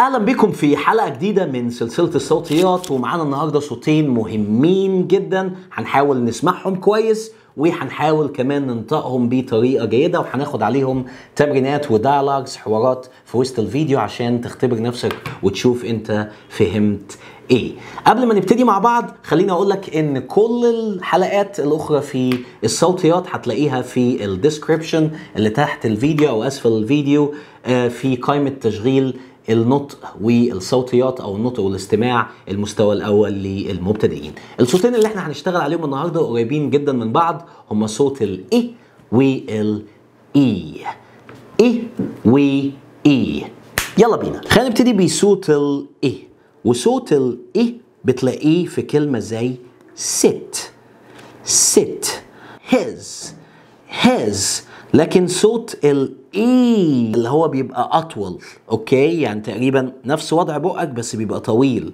اهلا بكم في حلقه جديده من سلسله الصوتيات ومعانا النهارده صوتين مهمين جدا هنحاول نسمعهم كويس وهنحاول كمان ننطقهم بطريقه جيده وهناخد عليهم تمرينات ودايلوجز حوارات في وسط الفيديو عشان تختبر نفسك وتشوف انت فهمت ايه قبل ما نبتدي مع بعض خليني اقول لك ان كل الحلقات الاخرى في الصوتيات هتلاقيها في الديسكريبشن اللي تحت الفيديو او اسفل الفيديو آه، في قائمه تشغيل النطق والصوتيات او النطق والاستماع المستوى الاول للمبتدئين الصوتين اللي احنا هنشتغل عليهم النهارده قريبين جدا من بعض هما صوت الاي والاي اي إيه واي يلا بينا خلينا نبتدي بصوت الاي وصوت الاي بتلاقيه في كلمه زي sit sit his his لكن صوت ال اي اللي هو بيبقى اطول اوكي يعني تقريبا نفس وضع بقك بس بيبقى طويل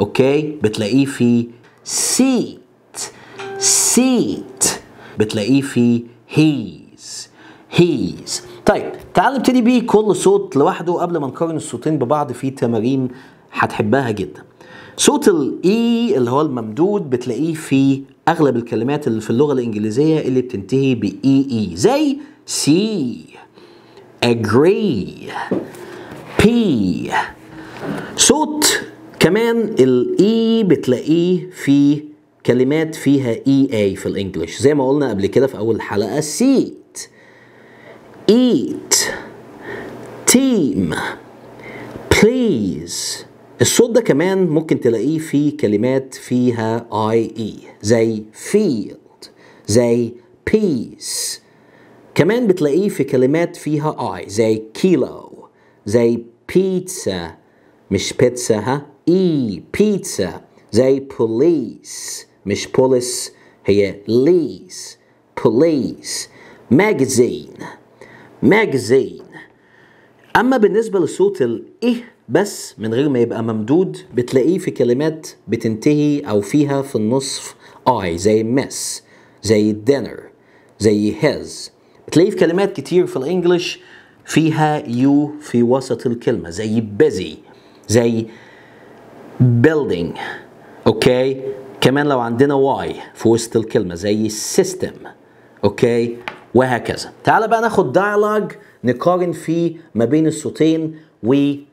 اوكي بتلاقيه في سيت سيت بتلاقيه في هيز هيز طيب تعال نبتدي بيه كل صوت لوحده قبل ما نقارن الصوتين ببعض في تمارين هتحبها جدا صوت الاي e اللي هو الممدود بتلاقيه في اغلب الكلمات اللي في اللغه الانجليزيه اللي بتنتهي باي اي e e، زي سي agree P صوت كمان الاي e بتلاقيه في كلمات فيها اي e اي في الانجليش زي ما قلنا قبل كده في اول حلقه seat eat team please الصوت ده كمان ممكن تلاقيه في كلمات فيها اي اي e، زي field زي peace كمان بتلاقيه في كلمات فيها اي زي كيلو زي بيتزا مش بيتزا ها اي بيتزا زي بوليس مش بوليس هي ليس بوليس ماجزين ماجزين اما بالنسبه لصوت الايه بس من غير ما يبقى ممدود بتلاقيه في كلمات بتنتهي او فيها في النصف اي زي مس زي دينر زي هز تلاقيه في كلمات كتير في الانجليش فيها يو في وسط الكلمة زي busy زي building اوكي كمان لو عندنا واي في وسط الكلمة زي system اوكي وهكذا تعال بقى ناخد دايلوج نقارن فيه ما بين الصوتين وال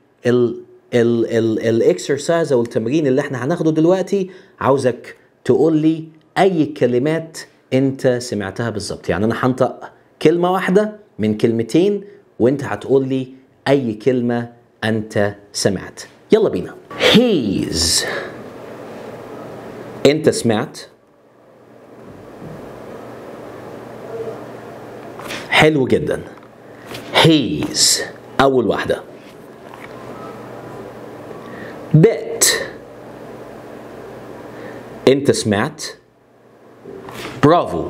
الاكسرسايز او التمرين اللي احنا هناخده دلوقتي عاوزك تقول لي اي كلمات انت سمعتها بالظبط يعني انا هنطق كلمة واحدة من كلمتين وانت هتقول لي أي كلمة أنت سمعت يلا بينا هيز أنت سمعت حلو جدا هيز أول واحدة بيت أنت سمعت برافو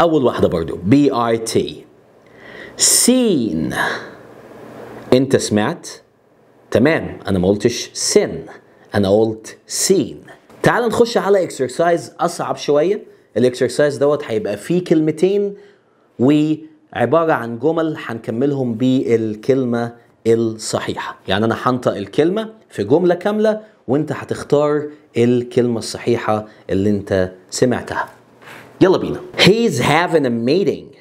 أول واحدة برضو بي آي تي سين أنت سمعت تمام أنا ما قلتش سن أنا قلت سين تعال نخش على اكسرسايز أصعب شوية الاكسرسايز دوت هيبقى فيه كلمتين وعبارة عن جمل هنكملهم بالكلمة الصحيحة يعني أنا هنطق الكلمة في جملة كاملة وانت هتختار الكلمة الصحيحة اللي انت سمعتها يلا بينا He's having a meeting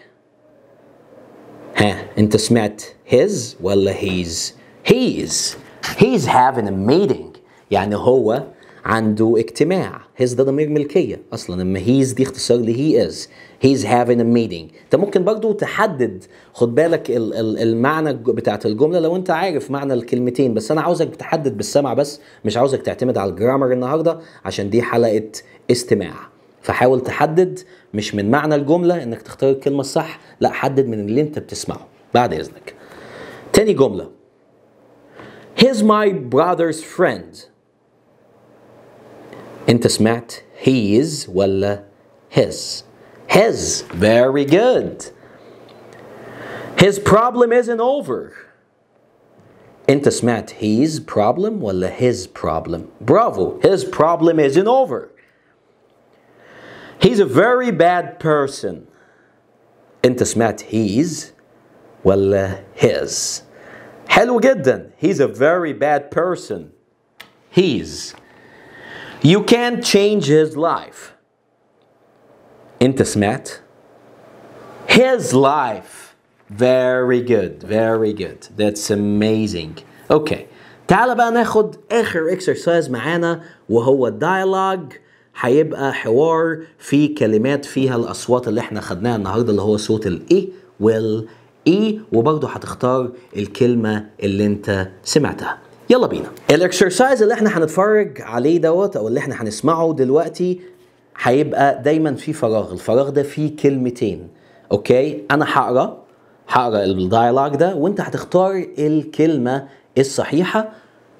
ها انت سمعت his ولا he's he's he's having a meeting يعني هو عنده اجتماع his ده ضمير ملكية أصلا أما he's دي اختصار لي he is he's having a meeting أنت ممكن برضو تحدد خد بالك ال ال المعنى بتاعت الجملة لو أنت عارف معنى الكلمتين بس أنا عاوزك تحدد بالسمع بس مش عاوزك تعتمد على الجرامر النهاردة عشان دي حلقة استماع فحاول تحدد مش من معنى الجمله انك تختار الكلمه الصح لا حدد من اللي انت بتسمعه بعد اذنك تاني جمله He's my brother's friend انت سمعت his ولا his his very good his problem isn't over انت سمعت his problem ولا his problem برافو his problem isn't over He's a very bad person انت سمعت he's ولا his حلو جدا he's a very bad person he's you can't change his life انت سمعت his life very good very good that's amazing okay تعال بقى ناخد اخر exercise معانا وهو dialogue هيبقى حوار في كلمات فيها الاصوات اللي احنا خدناها النهارده اللي هو صوت الاي وال اي e، وبرضه هتختار الكلمه اللي انت سمعتها يلا بينا الاكسرسايز اللي احنا هنتفرج عليه دوت او اللي احنا هنسمعه دلوقتي هيبقى دايما في فراغ الفراغ ده فيه كلمتين اوكي انا هقرا هقرا الدايلوج ده وانت هتختار الكلمه الصحيحه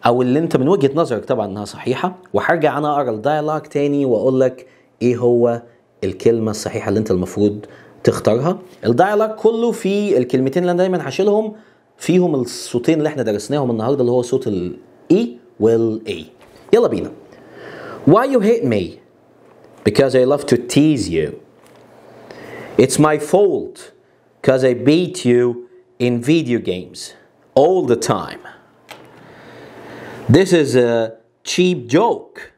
او اللي انت من وجهه نظرك طبعا انها صحيحه وهرجع انا اقرا الدايلوج تاني واقول لك ايه هو الكلمه الصحيحه اللي انت المفروض تختارها الدايلوج كله في الكلمتين اللي انا دايما هشيلهم فيهم الصوتين اللي احنا درسناهم النهارده اللي هو صوت الاي e والاي يلا بينا Why you hate me? Because I love to tease you. It's my fault because I beat you in video games all the time. This is a cheap joke.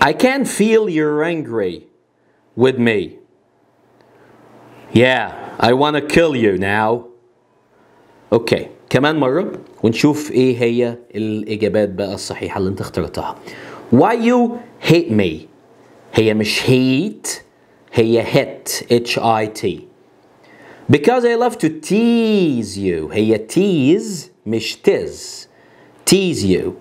I can feel you're angry with me. Yeah, I want to kill you now. اوكي كمان مرة ونشوف ايه هي الاجابات بقى الصحيحة اللي انت اخترتها. Why you hate me هي مش hate هي hit H I T because I love to tease you. هي tease مش tiz. Tease you.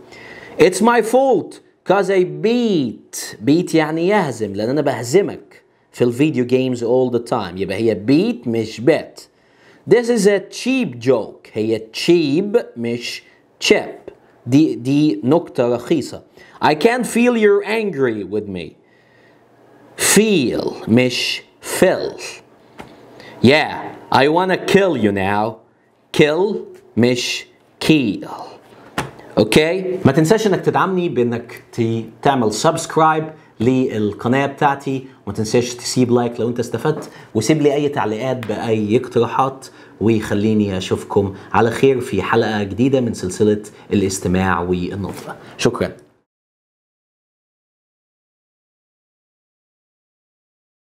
It's my fault because I beat. beat يعني يهزم لأن أنا بهزمك في الفيديو games all the time. يبقى هي beat مش bet. This is a cheap joke. هي cheap مش cheap. دي دي نكتة رخيصة. I can't feel you're angry with me. Feel مش feel. Yeah, I wanna kill you now kill مش kill اوكي ما تنساش انك تدعمني بانك تعمل سبسكرايب للقناه بتاعتي وما تنساش تسيب لايك لو انت استفدت وسيب لي اي تعليقات باي اقتراحات وخليني اشوفكم على خير في حلقه جديده من سلسله الاستماع والنطق شكرا